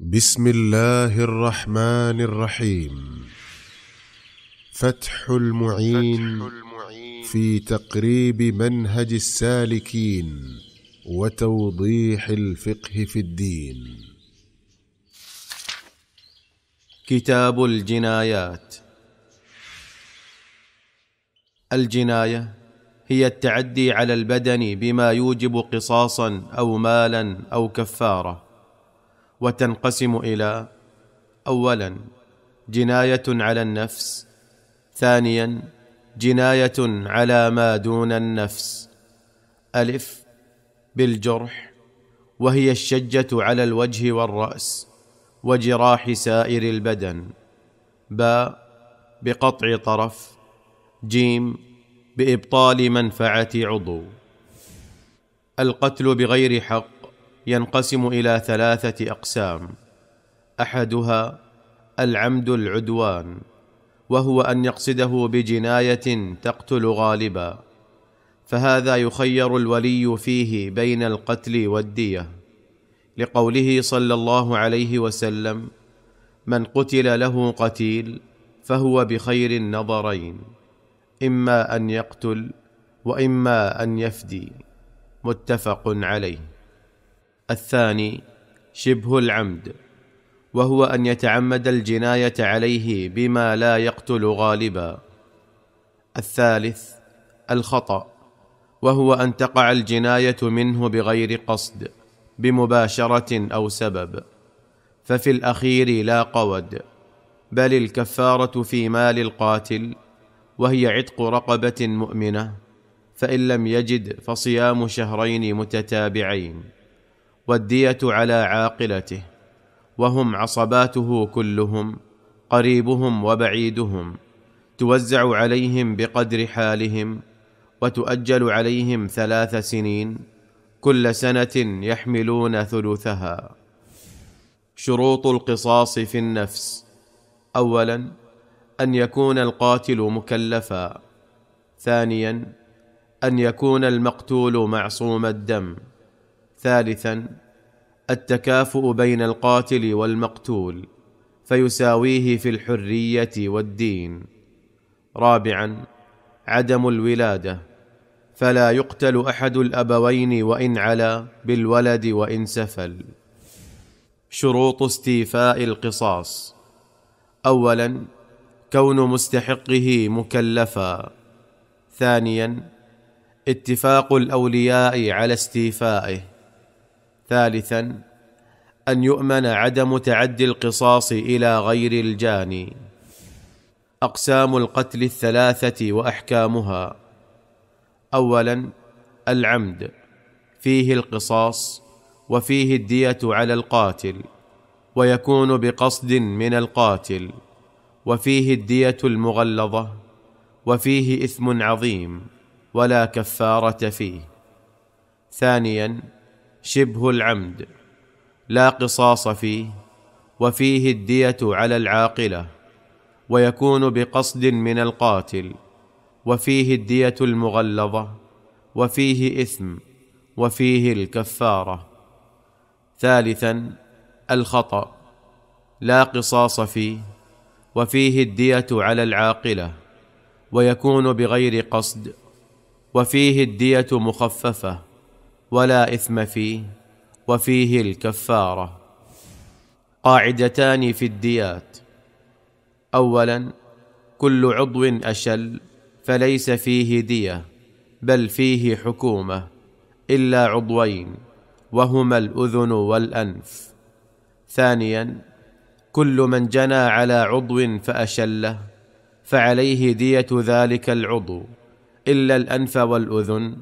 بسم الله الرحمن الرحيم فتح المعين, في تقريب منهج السالكين وتوضيح الفقه في الدين كتاب الجنايات الجنايه هي التعدي على البدن بما يوجب قصاصا او مالا او كفاره وتنقسم الى اولا جنايه على النفس ثانيا جنايه على ما دون النفس الف بالجرح وهي الشجه على الوجه والراس وجراح سائر البدن باء بقطع طرف جيم بابطال منفعه عضو القتل بغير حق ينقسم الى ثلاثه اقسام احدها العمد العدوان وهو ان يقصده بجنايه تقتل غالبا فهذا يخير الولي فيه بين القتل والديه لقوله صلى الله عليه وسلم من قتل له قتيل فهو بخير النظرين اما ان يقتل واما ان يفدي متفق عليه الثاني شبه العمد وهو ان يتعمد الجنايه عليه بما لا يقتل غالبا الثالث الخطا وهو ان تقع الجنايه منه بغير قصد بمباشره او سبب ففي الاخير لا قود بل الكفاره في مال القاتل وهي عتق رقبه مؤمنه فان لم يجد فصيام شهرين متتابعين والديه على عاقلته وهم عصباته كلهم قريبهم وبعيدهم توزع عليهم بقدر حالهم وتؤجل عليهم ثلاث سنين كل سنه يحملون ثلثها شروط القصاص في النفس اولا ان يكون القاتل مكلفا ثانيا ان يكون المقتول معصوم الدم ثالثا التكافؤ بين القاتل والمقتول فيساويه في الحريه والدين رابعا عدم الولاده فلا يقتل احد الابوين وان علا بالولد وان سفل شروط استيفاء القصاص اولا كون مستحقه مكلفا ثانيا اتفاق الاولياء على استيفائه ثالثا ان يؤمن عدم تعدي القصاص الى غير الجاني اقسام القتل الثلاثه واحكامها اولا العمد فيه القصاص وفيه الديه على القاتل ويكون بقصد من القاتل وفيه الديه المغلظه وفيه اثم عظيم ولا كفاره فيه ثانيا شبه العمد لا قصاص فيه وفيه الديه على العاقله ويكون بقصد من القاتل وفيه الديه المغلظه وفيه اثم وفيه الكفاره ثالثا الخطا لا قصاص فيه وفيه الديه على العاقله ويكون بغير قصد وفيه الديه مخففه ولا اثم فيه وفيه الكفاره قاعدتان في الديات اولا كل عضو اشل فليس فيه ديه بل فيه حكومه الا عضوين وهما الاذن والانف ثانيا كل من جنى على عضو فاشله فعليه ديه ذلك العضو الا الانف والاذن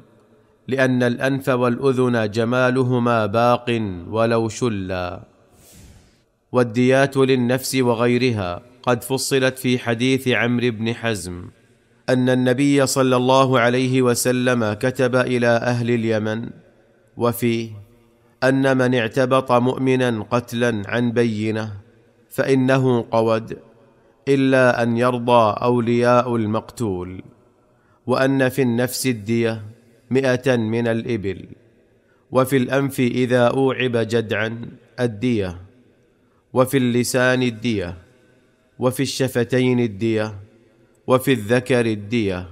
لان الانف والاذن جمالهما باق ولو شلا والديات للنفس وغيرها قد فصلت في حديث عمرو بن حزم ان النبي صلى الله عليه وسلم كتب الى اهل اليمن وفيه ان من اعتبط مؤمنا قتلا عن بينه فانه قود الا ان يرضى اولياء المقتول وان في النفس الديه مئة من الإبل وفي الأنف إذا أوعب جدعا الدية وفي اللسان الدية وفي الشفتين الدية وفي الذكر الدية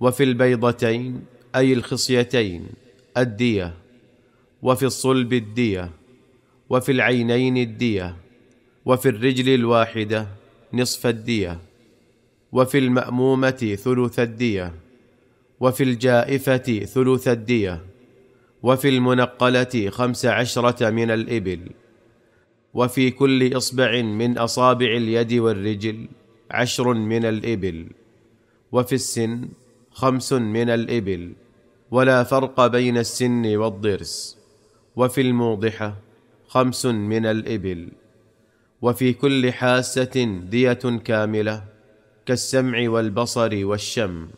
وفي البيضتين أي الخصيتين الدية وفي الصلب الدية وفي العينين الدية وفي الرجل الواحدة نصف الدية وفي المأمومة ثلث الدية وفي الجائفة ثلث الدية وفي المنقلة خمس عشرة من الإبل وفي كل إصبع من أصابع اليد والرجل عشر من الإبل وفي السن خمس من الإبل ولا فرق بين السن والضرس وفي الموضحة خمس من الإبل وفي كل حاسة دية كاملة كالسمع والبصر والشم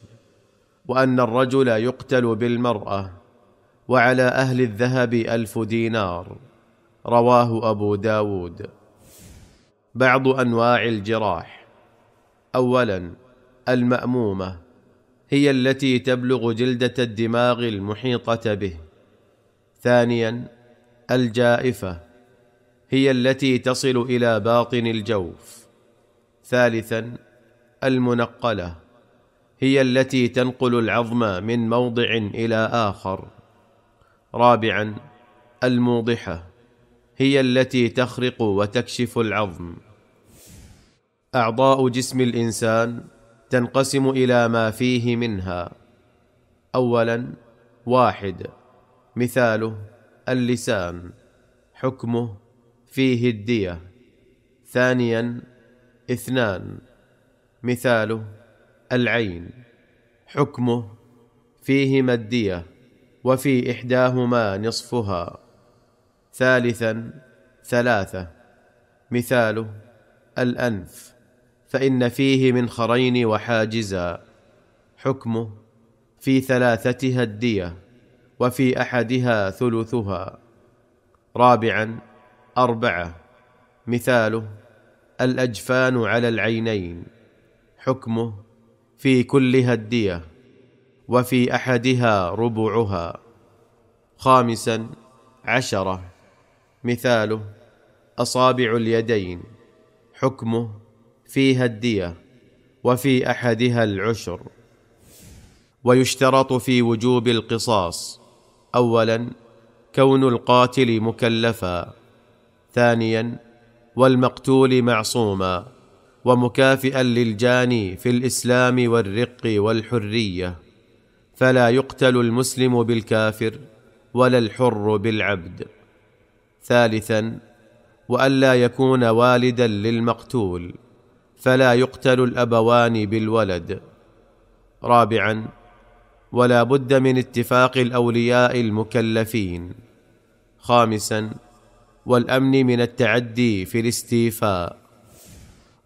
وان الرجل يقتل بالمراه وعلى اهل الذهب الف دينار رواه ابو داود بعض انواع الجراح اولا المامومه هي التي تبلغ جلده الدماغ المحيطه به ثانيا الجائفه هي التي تصل الى باطن الجوف ثالثا المنقله هي التي تنقل العظم من موضع الى اخر رابعا الموضحه هي التي تخرق وتكشف العظم اعضاء جسم الانسان تنقسم الى ما فيه منها اولا واحد مثاله اللسان حكمه فيه الديه ثانيا اثنان مثاله العين حكمه فيهما الديه وفي احداهما نصفها ثالثا ثلاثه مثاله الانف فان فيه من خرين وحاجزا حكمه في ثلاثتها الديه وفي احدها ثلثها رابعا اربعه مثاله الاجفان على العينين حكمه في كلها الديه وفي احدها ربعها خامسا عشره مثاله اصابع اليدين حكمه فيها الديه وفي احدها العشر ويشترط في وجوب القصاص اولا كون القاتل مكلفا ثانيا والمقتول معصوما ومكافئا للجاني في الاسلام والرق والحريه فلا يقتل المسلم بالكافر ولا الحر بالعبد ثالثا والا يكون والدا للمقتول فلا يقتل الابوان بالولد رابعا ولا بد من اتفاق الاولياء المكلفين خامسا والامن من التعدي في الاستيفاء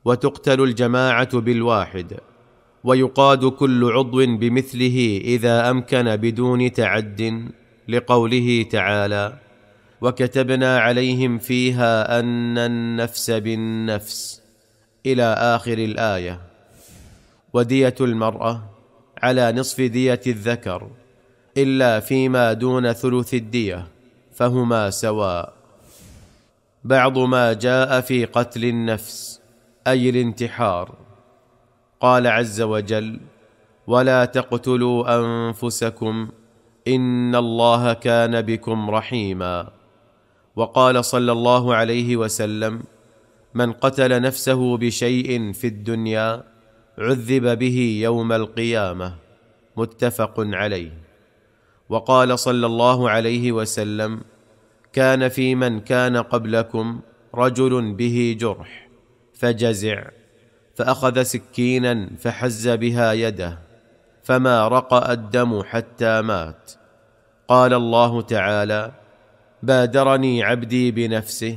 وتقتل الجماعه بالواحد ويقاد كل عضو بمثله اذا امكن بدون تعد لقوله تعالى وكتبنا عليهم فيها ان النفس بالنفس الى اخر الايه وديه المراه على نصف ديه الذكر الا فيما دون ثلث الديه فهما سواء بعض ما جاء في قتل النفس اي الانتحار قال عز وجل ولا تقتلوا انفسكم ان الله كان بكم رحيما وقال صلى الله عليه وسلم من قتل نفسه بشيء في الدنيا عذب به يوم القيامه متفق عليه وقال صلى الله عليه وسلم كان في من كان قبلكم رجل به جرح فجزع فاخذ سكينا فحز بها يده فما رقا الدم حتى مات قال الله تعالى بادرني عبدي بنفسه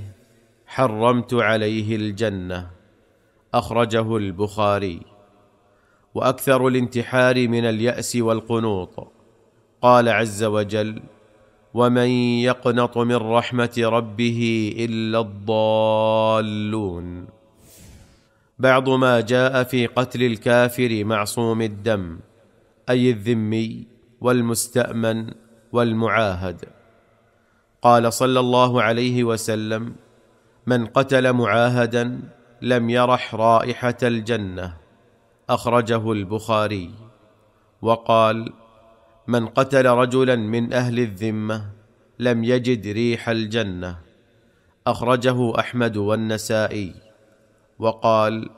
حرمت عليه الجنه اخرجه البخاري واكثر الانتحار من الياس والقنوط قال عز وجل ومن يقنط من رحمه ربه الا الضالون بعض ما جاء في قتل الكافر معصوم الدم اي الذمي والمستامن والمعاهد قال صلى الله عليه وسلم من قتل معاهدا لم يرح رائحه الجنه اخرجه البخاري وقال من قتل رجلا من اهل الذمه لم يجد ريح الجنه اخرجه احمد والنسائي وقال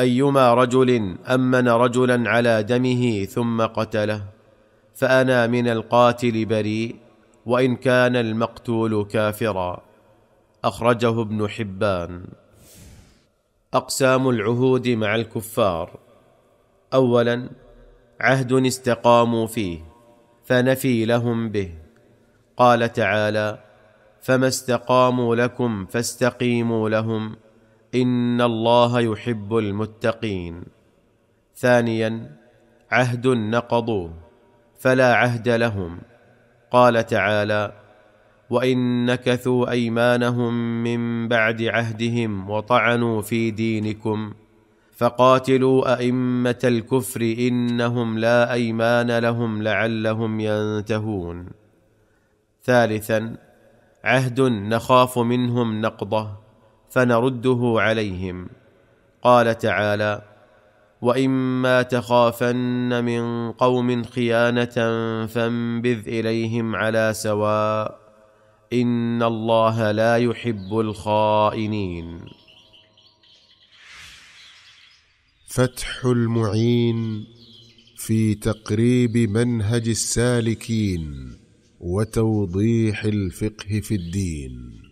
ايما رجل امن رجلا على دمه ثم قتله فانا من القاتل بريء وان كان المقتول كافرا اخرجه ابن حبان اقسام العهود مع الكفار اولا عهد استقاموا فيه فنفي لهم به قال تعالى فما استقاموا لكم فاستقيموا لهم ان الله يحب المتقين ثانيا عهد نقضوه فلا عهد لهم قال تعالى وان نكثوا ايمانهم من بعد عهدهم وطعنوا في دينكم فقاتلوا ائمه الكفر انهم لا ايمان لهم لعلهم ينتهون ثالثا عهد نخاف منهم نقضه فنرده عليهم قال تعالى واما تخافن من قوم خيانه فانبذ اليهم على سواء ان الله لا يحب الخائنين فتح المعين في تقريب منهج السالكين وتوضيح الفقه في الدين